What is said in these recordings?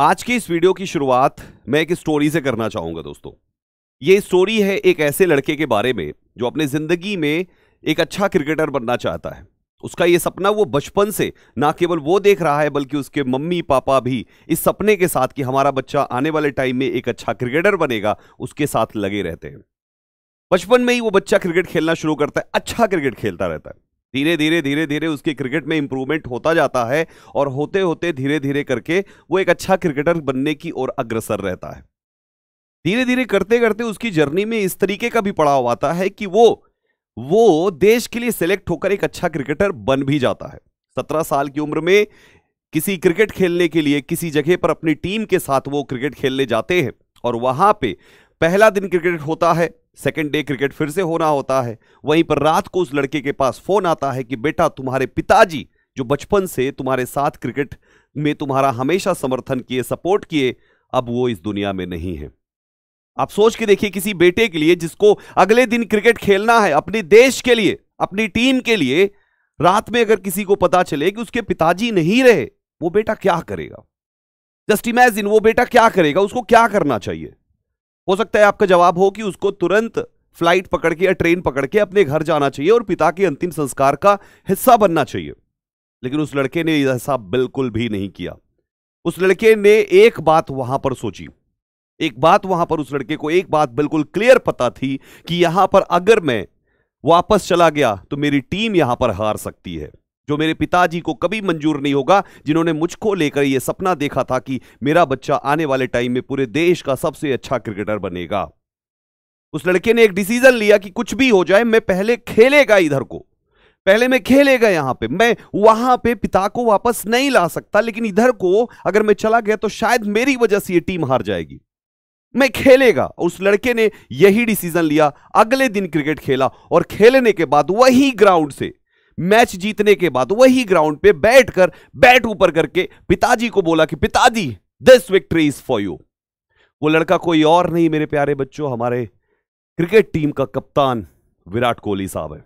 आज की इस वीडियो की शुरुआत मैं एक स्टोरी से करना चाहूंगा दोस्तों ये स्टोरी है एक ऐसे लड़के के बारे में जो अपने ज़िंदगी में एक अच्छा क्रिकेटर बनना चाहता है उसका यह सपना वो बचपन से ना केवल वो देख रहा है बल्कि उसके मम्मी पापा भी इस सपने के साथ कि हमारा बच्चा आने वाले टाइम में एक अच्छा क्रिकेटर बनेगा उसके साथ लगे रहते हैं बचपन में ही वो बच्चा क्रिकेट खेलना शुरू करता है अच्छा क्रिकेट खेलता रहता है धीरे धीरे धीरे धीरे उसके क्रिकेट में इंप्रूवमेंट होता जाता है और होते होते धीरे धीरे करके वो एक अच्छा क्रिकेटर बनने की ओर अग्रसर रहता है धीरे धीरे करते करते उसकी जर्नी में इस तरीके का भी पड़ाव आता है कि वो वो देश के लिए सेलेक्ट होकर एक अच्छा क्रिकेटर बन भी जाता है सत्रह साल की उम्र में किसी क्रिकेट खेलने के लिए किसी जगह पर अपनी टीम के साथ वो क्रिकेट खेलने जाते हैं और वहां पे पहला दिन क्रिकेट होता है सेकेंड डे क्रिकेट फिर से होना होता है वहीं पर रात को उस लड़के के पास फोन आता है कि बेटा तुम्हारे पिताजी जो बचपन से तुम्हारे साथ क्रिकेट में तुम्हारा हमेशा समर्थन किए सपोर्ट किए अब वो इस दुनिया में नहीं है आप सोच के देखिए किसी बेटे के लिए जिसको अगले दिन क्रिकेट खेलना है अपने देश के लिए अपनी टीम के लिए रात में अगर किसी को पता चले कि उसके पिताजी नहीं रहे वो बेटा क्या करेगा जस्ट इमेजिन वो बेटा क्या करेगा उसको क्या करना चाहिए हो सकता है आपका जवाब हो कि उसको तुरंत फ्लाइट पकड़ के या ट्रेन पकड़ के अपने घर जाना चाहिए और पिता के अंतिम संस्कार का हिस्सा बनना चाहिए लेकिन उस लड़के ने ऐसा बिल्कुल भी नहीं किया उस लड़के ने एक बात वहां पर सोची एक बात वहां पर उस लड़के को एक बात बिल्कुल क्लियर पता थी कि यहां पर अगर मैं वापस चला गया तो मेरी टीम यहां पर हार सकती है जो मेरे पिताजी को कभी मंजूर नहीं होगा जिन्होंने मुझको लेकर यह सपना देखा था कि मेरा बच्चा आने वाले टाइम में पूरे देश का सबसे अच्छा क्रिकेटर बनेगा उस लड़के ने एक डिसीजन लिया कि कुछ भी हो जाए मैं पहले खेलेगा इधर को पहले मैं खेलेगा यहां पे मैं वहां पे पिता को वापस नहीं ला सकता लेकिन इधर को अगर मैं चला गया तो शायद मेरी वजह से ये टीम हार जाएगी मैं खेलेगा उस लड़के ने यही डिसीजन लिया अगले दिन क्रिकेट खेला और खेलने के बाद वही ग्राउंड से मैच जीतने के बाद वही ग्राउंड पे बैठकर बैट ऊपर करके पिताजी को बोला कि पिताजी this victory is for you वो लड़का कोई और नहीं मेरे प्यारे बच्चों हमारे क्रिकेट टीम का कप्तान विराट कोहली साहब है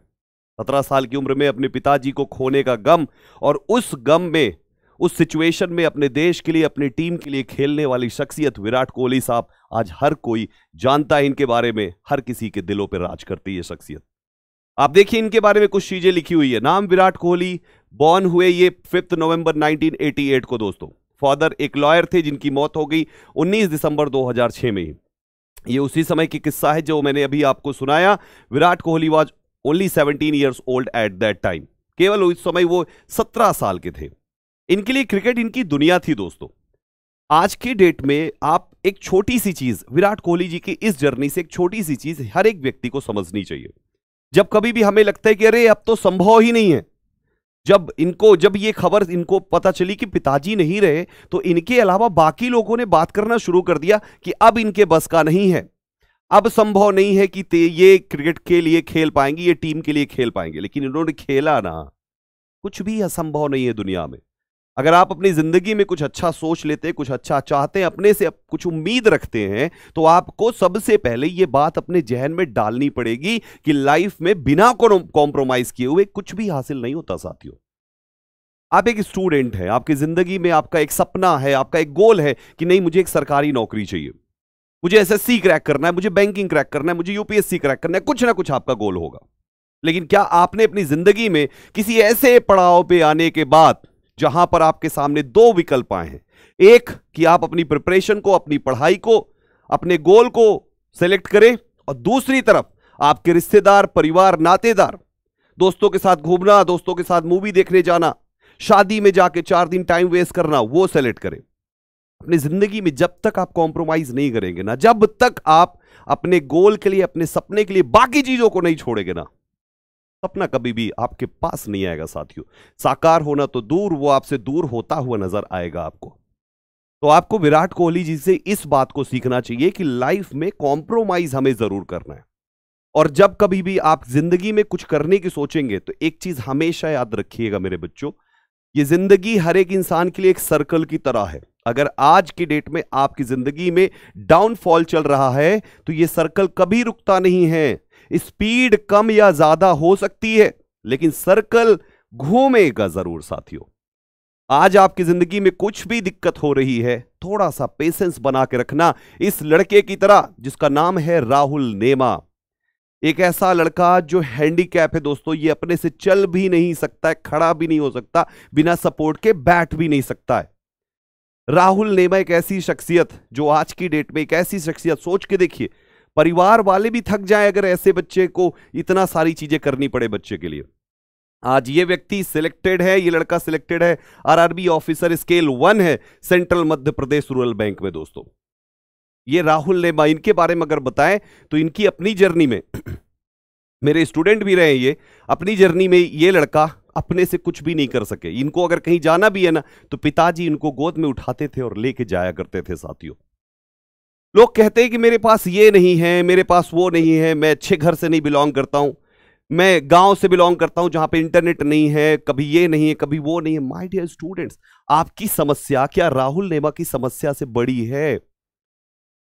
सत्रह साल की उम्र में अपने पिताजी को खोने का गम और उस गम में उस सिचुएशन में अपने देश के लिए अपनी टीम के लिए खेलने वाली शख्सियत विराट कोहली साहब आज हर कोई जानता है इनके बारे में हर किसी के दिलों पर राज करती है शख्सियत आप देखिए इनके बारे में कुछ चीजें लिखी हुई है नाम विराट कोहली बॉर्न हुए ये फिफ्थ नवंबर 1988 को दोस्तों फादर एक लॉयर थे जिनकी मौत हो गई 19 दिसंबर 2006 में ये उसी समय की किस्सा है जो मैंने अभी आपको सुनाया Virat Kohli was only 17 years old at that time केवल उस समय वो 17 साल के थे इनके लिए क्रिकेट इनकी दुनिया थी दोस्तों आज की डेट में आप एक छोटी सी चीज विराट कोहली जी की इस जर्नी से एक छोटी सी चीज हर एक व्यक्ति को समझनी चाहिए जब कभी भी हमें लगता है कि अरे अब तो संभव ही नहीं है जब इनको जब ये खबर इनको पता चली कि पिताजी नहीं रहे तो इनके अलावा बाकी लोगों ने बात करना शुरू कर दिया कि अब इनके बस का नहीं है अब संभव नहीं है कि ये क्रिकेट के लिए खेल पाएंगे ये टीम के लिए खेल पाएंगे लेकिन इन्होंने खेला ना कुछ भी असंभव नहीं है दुनिया में अगर आप अपनी ज़िंदगी में कुछ अच्छा सोच लेते हैं कुछ अच्छा चाहते हैं अपने से कुछ उम्मीद रखते हैं तो आपको सबसे पहले ये बात अपने जहन में डालनी पड़ेगी कि लाइफ में बिना कॉम्प्रोमाइज़ किए हुए कुछ भी हासिल नहीं होता साथियों आप एक स्टूडेंट हैं आपकी ज़िंदगी में आपका एक सपना है आपका एक गोल है कि नहीं मुझे एक सरकारी नौकरी चाहिए मुझे एसएससी क्रैक करना है मुझे बैंकिंग क्रैक करना है मुझे यूपीएससी क्रैक करना है कुछ ना कुछ आपका गोल होगा लेकिन क्या आपने अपनी ज़िंदगी में किसी ऐसे पड़ाव पे आने के बाद जहां पर आपके सामने दो विकल्प आए हैं एक कि आप अपनी प्रिपरेशन को अपनी पढ़ाई को अपने गोल को सेलेक्ट करें और दूसरी तरफ आपके रिश्तेदार परिवार नातेदार दोस्तों के साथ घूमना दोस्तों के साथ मूवी देखने जाना शादी में जाके चार दिन टाइम वेस्ट करना वो सेलेक्ट करें अपनी जिंदगी में जब तक आप कॉम्प्रोमाइज नहीं करेंगे ना जब तक आप अपने गोल के लिए अपने सपने के लिए बाकी चीजों को नहीं छोड़ेंगे ना सपना कभी भी आपके पास नहीं आएगा साथियों साकार होना तो दूर वो आपसे दूर होता हुआ नजर आएगा आपको तो आपको विराट कोहली जी से इस बात को सीखना चाहिए कि लाइफ में कॉम्प्रोमाइज हमें जरूर करना है और जब कभी भी आप जिंदगी में कुछ करने की सोचेंगे तो एक चीज हमेशा याद रखिएगा मेरे बच्चों ये जिंदगी हर एक इंसान के लिए एक सर्कल की तरह है अगर आज की डेट में आपकी जिंदगी में डाउनफॉल चल रहा है तो ये सर्कल कभी रुकता नहीं है स्पीड कम या ज्यादा हो सकती है लेकिन सर्कल घूमेगा जरूर साथियों आज आपकी जिंदगी में कुछ भी दिक्कत हो रही है थोड़ा सा पेशेंस बना के रखना इस लड़के की तरह जिसका नाम है राहुल नेमा एक ऐसा लड़का जो हैंडीकैप है दोस्तों ये अपने से चल भी नहीं सकता है खड़ा भी नहीं हो सकता बिना सपोर्ट के बैठ भी नहीं सकता है राहुल नेमा एक ऐसी शख्सियत जो आज की डेट में एक ऐसी शख्सियत सोच के देखिए परिवार वाले भी थक जाए अगर ऐसे बच्चे को इतना सारी चीज़ें करनी पड़े बच्चे के लिए आज ये व्यक्ति सिलेक्टेड है ये लड़का सिलेक्टेड है आरआरबी ऑफिसर स्केल वन है central Madhya Pradesh rural bank में दोस्तों ये राहुल लेमा इनके बारे में अगर बताएं तो इनकी अपनी जर्नी में मेरे स्टूडेंट भी रहे ये अपनी जर्नी में ये लड़का अपने से कुछ भी नहीं कर सके इनको अगर कहीं जाना भी है ना तो पिताजी इनको गोद में उठाते थे और लेके जाया करते थे साथियों लोग कहते हैं कि मेरे पास ये नहीं है मेरे पास वो नहीं है मैं अच्छे घर से नहीं बिलोंग करता हूँ मैं गांव से बिलोंग करता हूं जहां पे इंटरनेट नहीं है कभी ये नहीं है कभी वो नहीं है माई डियर स्टूडेंट्स आपकी समस्या क्या राहुल नेमा की समस्या से बड़ी है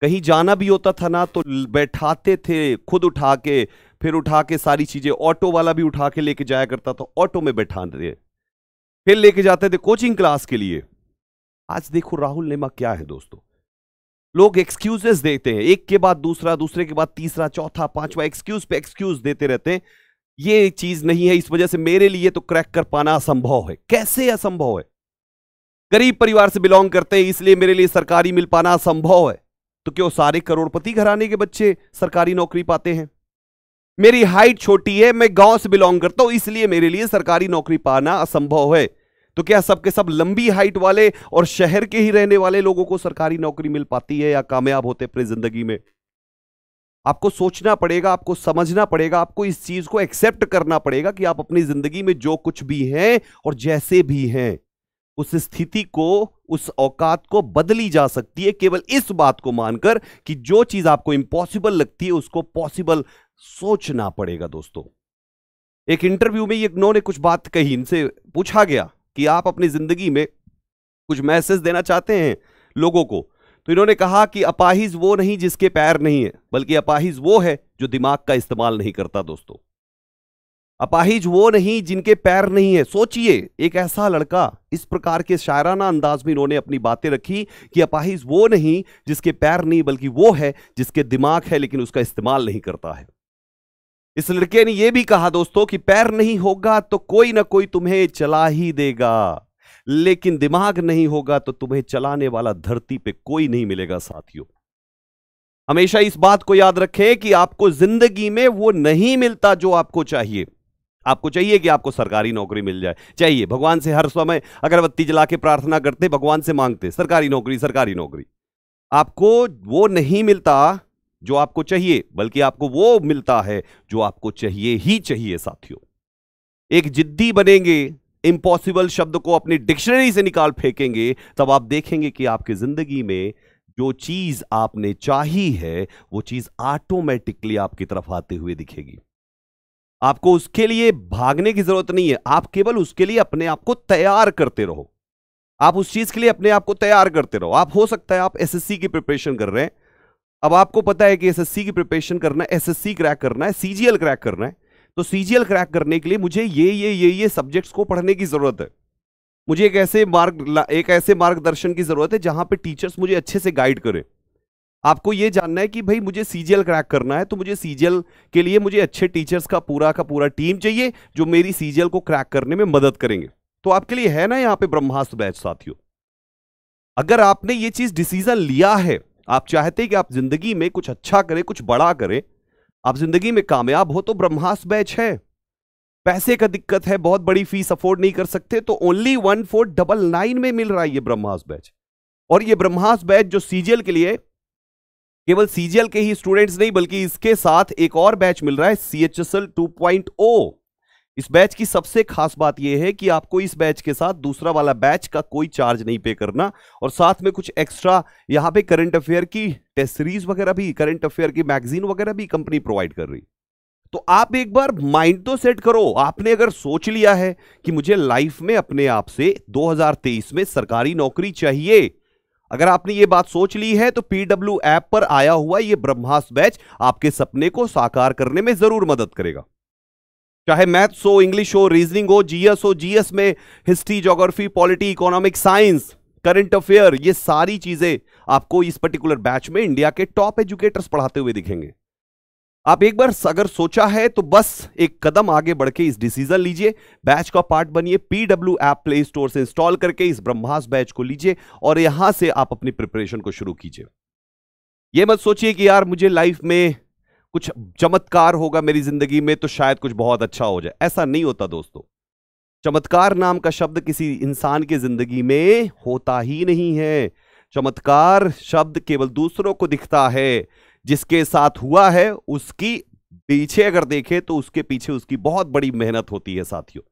कहीं जाना भी होता था ना तो बैठाते थे खुद उठा के फिर उठा के सारी चीजें ऑटो वाला भी उठा के लेके जाया करता था ऑटो में बैठाते फिर लेके जाते थे कोचिंग क्लास के लिए आज देखो राहुल नेमा क्या है दोस्तों लोग एक्सक्यूजेस देते हैं एक के बाद दूसरा दूसरे के बाद तीसरा चौथा पांचवा एक्सक्यूज पे एक्सक्यूज देते रहते हैं ये चीज नहीं है इस वजह से मेरे लिए तो क्रैक कर पाना असंभव है कैसे असंभव है गरीब परिवार से बिलोंग करते हैं इसलिए मेरे लिए सरकारी मिल पाना असंभव है तो क्यों सारे करोड़पति घराने के बच्चे सरकारी नौकरी पाते हैं मेरी हाइट छोटी है मैं गांव से बिलोंग करता हूं इसलिए मेरे लिए सरकारी नौकरी पाना असंभव है तो क्या सबके सब लंबी हाइट वाले और शहर के ही रहने वाले लोगों को सरकारी नौकरी मिल पाती है या कामयाब होते अपनी जिंदगी में आपको सोचना पड़ेगा आपको समझना पड़ेगा आपको इस चीज को एक्सेप्ट करना पड़ेगा कि आप अपनी जिंदगी में जो कुछ भी हैं और जैसे भी हैं उस स्थिति को उस औकात को बदली जा सकती है केवल इस बात को मानकर कि जो चीज आपको इंपॉसिबल लगती है उसको पॉसिबल सोचना पड़ेगा दोस्तों एक इंटरव्यू में ये नौ ने कुछ बात कही इनसे पूछा गया कि आप अपनी ज़िंदगी में कुछ मैसेज देना चाहते हैं लोगों को तो इन्होंने कहा कि अपाहिज वो नहीं जिसके पैर नहीं है बल्कि अपाहिज वो है जो दिमाग का इस्तेमाल नहीं करता दोस्तों अपाहिज वो नहीं जिनके पैर नहीं है सोचिए एक ऐसा लड़का इस प्रकार के शायराना अंदाज में इन्होंने अपनी बातें रखी कि अपाहिज वो नहीं जिसके पैर नहीं बल्कि वो है जिसके दिमाग है लेकिन उसका इस्तेमाल नहीं करता है इस लड़के ने यह भी कहा दोस्तों कि पैर नहीं होगा तो कोई ना कोई तुम्हें चला ही देगा लेकिन दिमाग नहीं होगा तो तुम्हें चलाने वाला धरती पे कोई नहीं मिलेगा साथियों हमेशा इस बात को याद रखें कि आपको जिंदगी में वो नहीं मिलता जो आपको चाहिए आपको चाहिए कि आपको सरकारी नौकरी मिल जाए चाहिए भगवान से हर समय अगरबत्ती जला के प्रार्थना करते भगवान से मांगते सरकारी नौकरी सरकारी नौकरी आपको वो नहीं मिलता जो आपको चाहिए बल्कि आपको वो मिलता है जो आपको चाहिए ही चाहिए साथियों एक जिद्दी बनेंगे इम्पॉसिबल शब्द को अपनी डिक्शनरी से निकाल फेंकेंगे तब आप देखेंगे कि आपकी जिंदगी में जो चीज आपने चाही है वो चीज ऑटोमेटिकली आपकी तरफ आते हुए दिखेगी आपको उसके लिए भागने की जरूरत नहीं है आप केवल उसके लिए अपने आप को तैयार करते रहो आप उस चीज के लिए अपने आप को तैयार करते रहो आप हो सकता है आप एसएससी की प्रिपरेशन कर रहे हैं अब आपको पता है कि एसएससी की प्रिपरेशन करना है एसएससी क्रैक करना है सीजीएल क्रैक करना है तो सीजीएल क्रैक करने के लिए मुझे ये ये ये ये सब्जेक्ट्स को पढ़ने की ज़रूरत है मुझे एक ऐसे मार्ग एक ऐसे मार्गदर्शन की ज़रूरत है जहां पे टीचर्स मुझे अच्छे से गाइड करें आपको ये जानना है कि भाई मुझे सीजीएल क्रैक करना है तो मुझे सीजीएल के लिए मुझे अच्छे टीचर्स का पूरा का पूरा टीम चाहिए जो मेरी सीजीएल को क्रैक करने में मदद करेंगे तो आपके लिए है ना यहाँ पे ब्रह्मास्त्र बैच साथियों अगर आपने ये चीज़ डिसीजन लिया है आप चाहते कि आप जिंदगी में कुछ अच्छा करें कुछ बड़ा करें आप जिंदगी में कामयाब हो तो ब्रह्मास्त बैच है पैसे का दिक्कत है बहुत बड़ी फीस अफोर्ड नहीं कर सकते तो only one four double nine में मिल रहा है ये ब्रह्मास्त बैच और ये ब्रह्मास्त बैच जो सीजीएल के लिए केवल सीजीएल के ही स्टूडेंट्स नहीं बल्कि इसके साथ एक और बैच मिल रहा है C H S L two point O इस बैच की सबसे खास बात यह है कि आपको इस बैच के साथ दूसरा वाला बैच का कोई चार्ज नहीं पे करना और साथ में कुछ एक्स्ट्रा यहां पे करंट अफेयर की टेस्ट सीरीज वगैरह भी करंट अफेयर की मैगजीन वगैरह भी कंपनी प्रोवाइड कर रही तो आप एक बार माइंड तो सेट करो आपने अगर सोच लिया है कि मुझे लाइफ में अपने आप से दो में सरकारी नौकरी चाहिए अगर आपने ये बात सोच ली है तो पीडब्ल्यू ऐप पर आया हुआ ये ब्रह्मास्त्र बैच आपके सपने को साकार करने में जरूर मदद करेगा चाहे मैथ्स हो इंग्लिश हो रीजनिंग हो जीएस हो जीएस में history geography polity economic science current affair ये सारी चीजें आपको इस पर्टिकुलर बैच में इंडिया के टॉप एजुकेटर्स पढ़ाते हुए दिखेंगे आप एक बार अगर सोचा है तो बस एक कदम आगे बढ़ के इस डिसीजन लीजिए बैच का पार्ट बनिए पीडब्ल्यू ऐप प्ले स्टोर से इंस्टॉल करके इस ब्रह्मास बैच को लीजिए और यहां से आप अपनी प्रिपरेशन को शुरू कीजिए यह मत सोचिए कि यार मुझे लाइफ में कुछ चमत्कार होगा मेरी जिंदगी में तो शायद कुछ बहुत अच्छा हो जाए ऐसा नहीं होता दोस्तों चमत्कार नाम का शब्द किसी इंसान की जिंदगी में होता ही नहीं है चमत्कार शब्द केवल दूसरों को दिखता है जिसके साथ हुआ है उसकी पीछे अगर देखें तो उसके पीछे उसकी बहुत बड़ी मेहनत होती है साथियों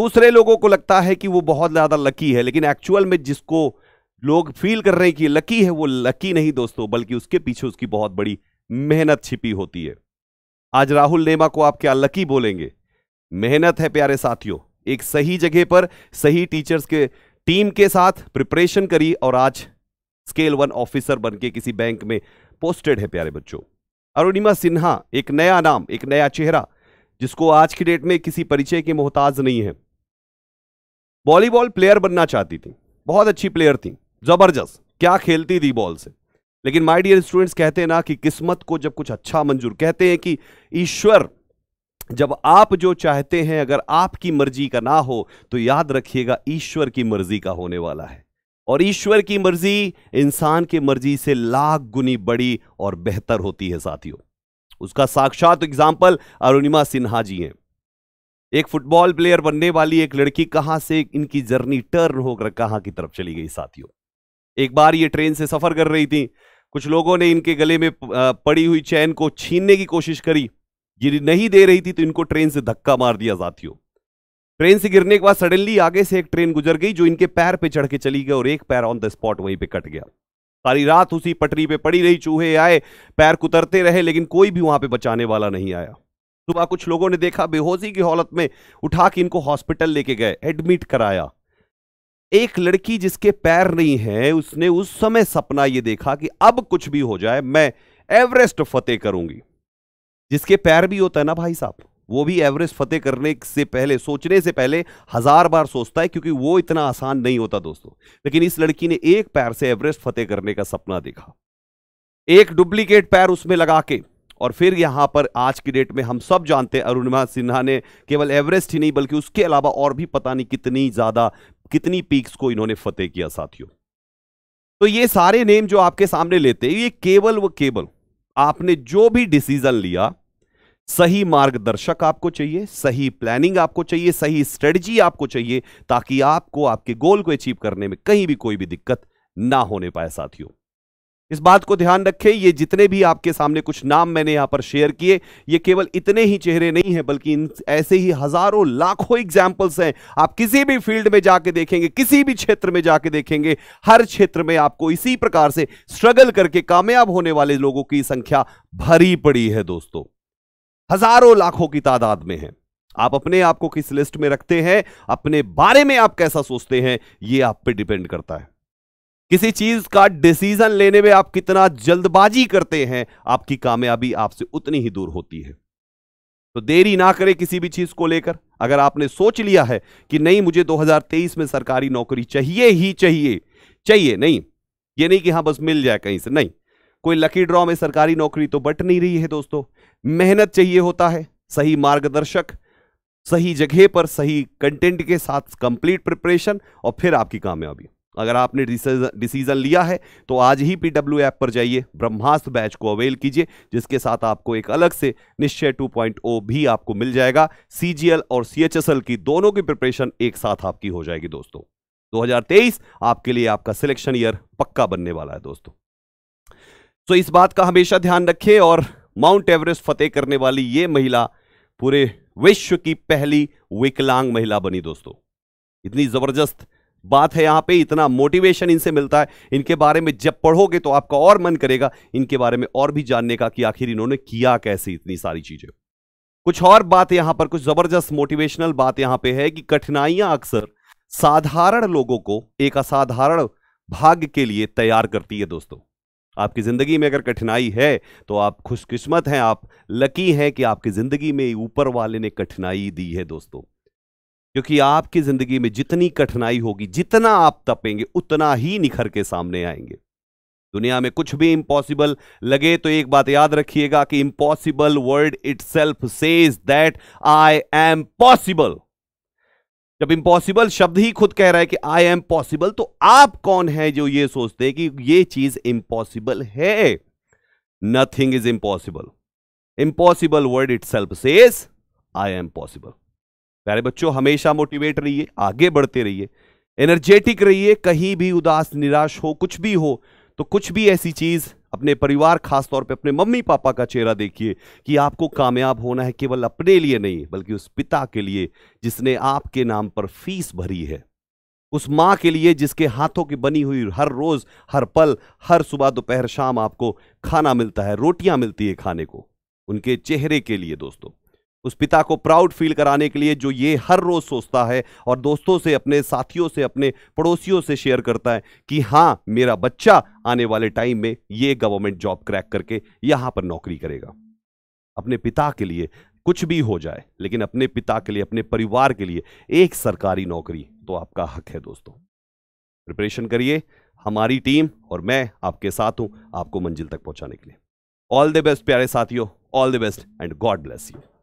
दूसरे लोगों को लगता है कि वो बहुत ज़्यादा लकी है लेकिन एक्चुअल में जिसको लोग फील कर रहे हैं कि लकी है वो लकी नहीं दोस्तों बल्कि उसके पीछे उसकी बहुत बड़ी मेहनत छिपी होती है आज राहुल नेमा को आप क्या लकी बोलेंगे मेहनत है प्यारे साथियों एक सही जगह पर सही टीचर्स के टीम के साथ प्रिपरेशन करी और आज स्केल वन ऑफिसर बन के किसी बैंक में पोस्टेड है प्यारे बच्चों अरुणिमा सिन्हा एक नया नाम एक नया चेहरा जिसको आज की डेट में किसी परिचय के मोहताज नहीं है वॉलीबॉल प्लेयर बनना चाहती थी बहुत अच्छी प्लेयर थी जबरदस्त क्या खेलती थी बॉल से लेकिन माय डियर स्टूडेंट्स कहते हैं ना कि किस्मत को जब कुछ अच्छा मंजूर कहते हैं कि ईश्वर जब आप जो चाहते हैं अगर आपकी मर्जी का ना हो तो याद रखिएगा ईश्वर की मर्जी का होने वाला है और ईश्वर की मर्जी इंसान की मर्जी से लाख गुनी बड़ी और बेहतर होती है साथियों उसका साक्षात एग्जाम्पल अरुणिमा सिन्हा जी हैं एक फुटबॉल प्लेयर बनने वाली एक लड़की कहां से इनकी जर्नी टर्न होकर कहां की तरफ चली गई साथियों एक बार ये ट्रेन से सफर कर रही थी कुछ लोगों ने इनके गले में पड़ी हुई चैन को छीनने की कोशिश करी गिरी नहीं दे रही थी तो इनको ट्रेन से धक्का मार दिया साथियों ट्रेन से गिरने के बाद सडनली आगे से एक ट्रेन गुजर गई जो इनके पैर पे चढ़ के चली गई और एक पैर ऑन द स्पॉट वहीं पे कट गया सारी रात उसी पटरी पे पड़ी रही चूहे आए पैर कुतरते रहे लेकिन कोई भी वहां पे बचाने वाला नहीं आया सुबह कुछ लोगों ने देखा बेहोशी की हालत में उठा के इनको हॉस्पिटल लेके गए एडमिट कराया एक लड़की जिसके पैर नहीं है उसने उस समय सपना यह देखा कि अब कुछ भी हो जाए मैं एवरेस्ट फतेह करूंगी जिसके पैर भी होता है ना भाई साहब वो भी एवरेस्ट फतेह करने से पहले सोचने से पहले हजार बार सोचता है क्योंकि वो इतना आसान नहीं होता दोस्तों लेकिन इस लड़की ने एक पैर से एवरेस्ट फतेह करने का सपना देखा एक डुप्लीकेट पैर उसमें लगा के और फिर यहाँ पर आज की डेट में हम सब जानते हैं अरुणिमा सिन्हा ने केवल एवरेस्ट ही नहीं बल्कि उसके अलावा और भी पता नहीं कितनी ज़्यादा कितनी पीक्स को इन्होंने फतेह किया साथियों तो ये सारे नेम जो आपके सामने लेते हैं ये केवल व केवल आपने जो भी डिसीजन लिया सही मार्गदर्शक आपको चाहिए सही प्लानिंग आपको चाहिए सही स्ट्रेटजी आपको चाहिए ताकि आपको आपके गोल को अचीव करने में कहीं भी कोई भी दिक्कत ना होने पाए साथियों इस बात को ध्यान रखें ये जितने भी आपके सामने कुछ नाम मैंने यहां पर शेयर किए ये केवल इतने ही चेहरे नहीं हैं बल्कि इन ऐसे ही हजारों लाखों एग्जाम्पल्स हैं आप किसी भी फील्ड में जाके देखेंगे किसी भी क्षेत्र में जाके देखेंगे हर क्षेत्र में आपको इसी प्रकार से स्ट्रगल करके कामयाब होने वाले लोगों की संख्या भरी पड़ी है दोस्तों हजारों लाखों की तादाद में है आप अपने आप को किस लिस्ट में रखते हैं अपने बारे में आप कैसा सोचते हैं ये आप पर डिपेंड करता है किसी चीज का डिसीजन लेने में आप कितना जल्दबाजी करते हैं आपकी कामयाबी आपसे उतनी ही दूर होती है तो देरी ना करें किसी भी चीज को लेकर अगर आपने सोच लिया है कि नहीं मुझे 2023 में सरकारी नौकरी चाहिए ही चाहिए चाहिए नहीं ये नहीं कि हाँ बस मिल जाए कहीं से नहीं कोई लकी ड्रॉ में सरकारी नौकरी तो बट नहीं रही है दोस्तों मेहनत चाहिए होता है सही मार्गदर्शक सही जगह पर सही कंटेंट के साथ कंप्लीट प्रिपरेशन और फिर आपकी कामयाबी अगर आपने डिसीजन लिया है तो आज ही पी ऐप पर जाइए ब्रह्मास्त्र बैच को अवेल कीजिए जिसके साथ आपको एक अलग से निश्चय 2.0 भी आपको मिल जाएगा सी और सी की दोनों की प्रिपरेशन एक साथ आपकी हो जाएगी दोस्तों 2023 आपके लिए आपका सिलेक्शन ईयर पक्का बनने वाला है दोस्तों तो इस बात का हमेशा ध्यान रखिए और माउंट एवरेस्ट फतेह करने वाली ये महिला पूरे विश्व की पहली विकलांग महिला बनी दोस्तों इतनी जबरदस्त बात है यहाँ पे इतना मोटिवेशन इनसे मिलता है इनके बारे में जब पढ़ोगे तो आपका और मन करेगा इनके बारे में और भी जानने का कि आखिर इन्होंने किया कैसे इतनी सारी चीज़ें कुछ और बात यहां पर कुछ ज़बरदस्त मोटिवेशनल बात यहां पे है कि कठिनाइयां अक्सर साधारण लोगों को एक असाधारण भाग्य के लिए तैयार करती है दोस्तों आपकी ज़िंदगी में अगर कठिनाई है तो आप खुशकिस्मत हैं आप लकी हैं कि आपकी ज़िंदगी में ऊपर वाले ने कठिनाई दी है दोस्तों क्योंकि आपकी ज़िंदगी में जितनी कठिनाई होगी जितना आप तपेंगे उतना ही निखर के सामने आएंगे दुनिया में कुछ भी इंपॉसिबल लगे तो एक बात याद रखिएगा कि impossible word itself says that I am possible जब इंपॉसिबल शब्द ही खुद कह रहा है कि आई एम पॉसिबल तो आप कौन है जो ये सोचते हैं कि ये चीज इंपॉसिबल है nothing is impossible impossible word itself says I am possible प्यारे बच्चों हमेशा मोटिवेट रहिए आगे बढ़ते रहिए एनर्जेटिक रहिए कहीं भी उदास निराश हो कुछ भी हो तो कुछ भी ऐसी चीज़ अपने परिवार खास तौर पे अपने मम्मी पापा का चेहरा देखिए कि आपको कामयाब होना है केवल अपने लिए नहीं बल्कि उस पिता के लिए जिसने आपके नाम पर फीस भरी है उस माँ के लिए जिसके हाथों की बनी हुई हर रोज़ हर पल हर सुबह दोपहर शाम आपको खाना मिलता है रोटियां मिलती है खाने को उनके चेहरे के लिए दोस्तों उस पिता को प्राउड फील कराने के लिए जो ये हर रोज़ सोचता है और दोस्तों से अपने साथियों से अपने पड़ोसियों से शेयर करता है कि हाँ मेरा बच्चा आने वाले टाइम में ये गवर्नमेंट जॉब क्रैक करके यहाँ पर नौकरी करेगा अपने पिता के लिए कुछ भी हो जाए लेकिन अपने पिता के लिए अपने परिवार के लिए एक सरकारी नौकरी तो आपका हक है दोस्तों प्रिपरेशन करिए हमारी टीम और मैं आपके साथ हूं आपको मंजिल तक पहुंचाने के लिए ऑल द बेस्ट प्यारे साथियों all the best and God bless you